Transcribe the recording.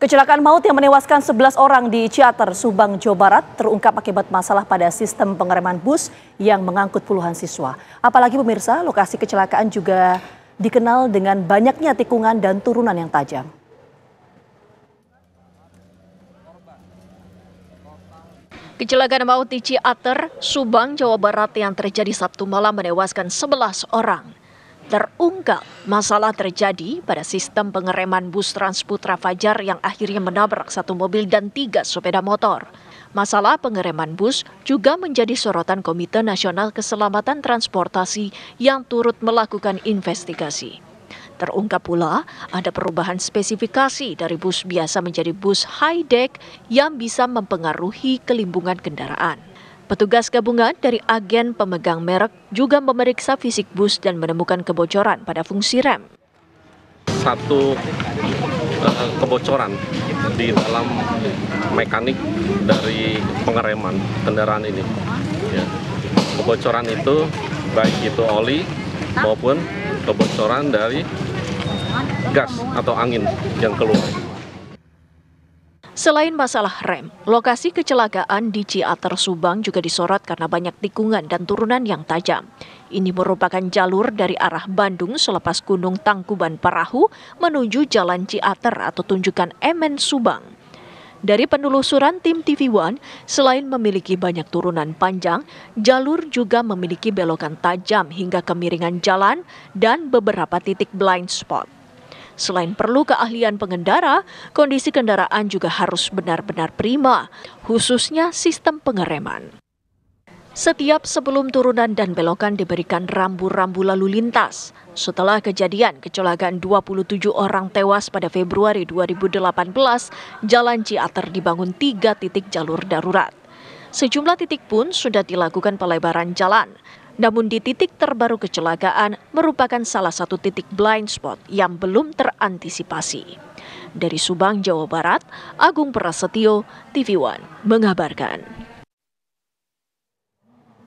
Kecelakaan maut yang menewaskan 11 orang di Ciater, Subang, Jawa Barat terungkap akibat masalah pada sistem pengereman bus yang mengangkut puluhan siswa. Apalagi pemirsa, lokasi kecelakaan juga dikenal dengan banyaknya tikungan dan turunan yang tajam. Kecelakaan maut di Ciater, Subang, Jawa Barat yang terjadi Sabtu malam menewaskan 11 orang terungkap masalah terjadi pada sistem pengereman bus Transputra Fajar yang akhirnya menabrak satu mobil dan tiga sepeda motor. Masalah pengereman bus juga menjadi sorotan Komite Nasional Keselamatan Transportasi yang turut melakukan investigasi. Terungkap pula ada perubahan spesifikasi dari bus biasa menjadi bus high deck yang bisa mempengaruhi kelimbungan kendaraan. Petugas gabungan dari agen pemegang merek juga memeriksa fisik bus dan menemukan kebocoran pada fungsi rem. Satu eh, kebocoran di dalam mekanik dari pengereman kendaraan ini. Ya. Kebocoran itu baik itu oli maupun kebocoran dari gas atau angin yang keluar. Selain masalah rem, lokasi kecelakaan di Ciater Subang juga disorot karena banyak tikungan dan turunan yang tajam. Ini merupakan jalur dari arah Bandung selepas Gunung Tangkuban Parahu menuju Jalan Ciater atau tunjukkan Emen Subang. Dari penelusuran tim TV One, selain memiliki banyak turunan panjang, jalur juga memiliki belokan tajam hingga kemiringan jalan dan beberapa titik blind spot. Selain perlu keahlian pengendara, kondisi kendaraan juga harus benar-benar prima, khususnya sistem pengereman. Setiap sebelum turunan dan belokan diberikan rambu-rambu lalu lintas. Setelah kejadian kecelakaan 27 orang tewas pada Februari 2018, Jalan Ciater dibangun tiga titik jalur darurat. Sejumlah titik pun sudah dilakukan pelebaran jalan. Namun di titik terbaru kecelakaan merupakan salah satu titik blind spot yang belum terantisipasi. Dari Subang, Jawa Barat, Agung Prasetyo, TV One, mengabarkan.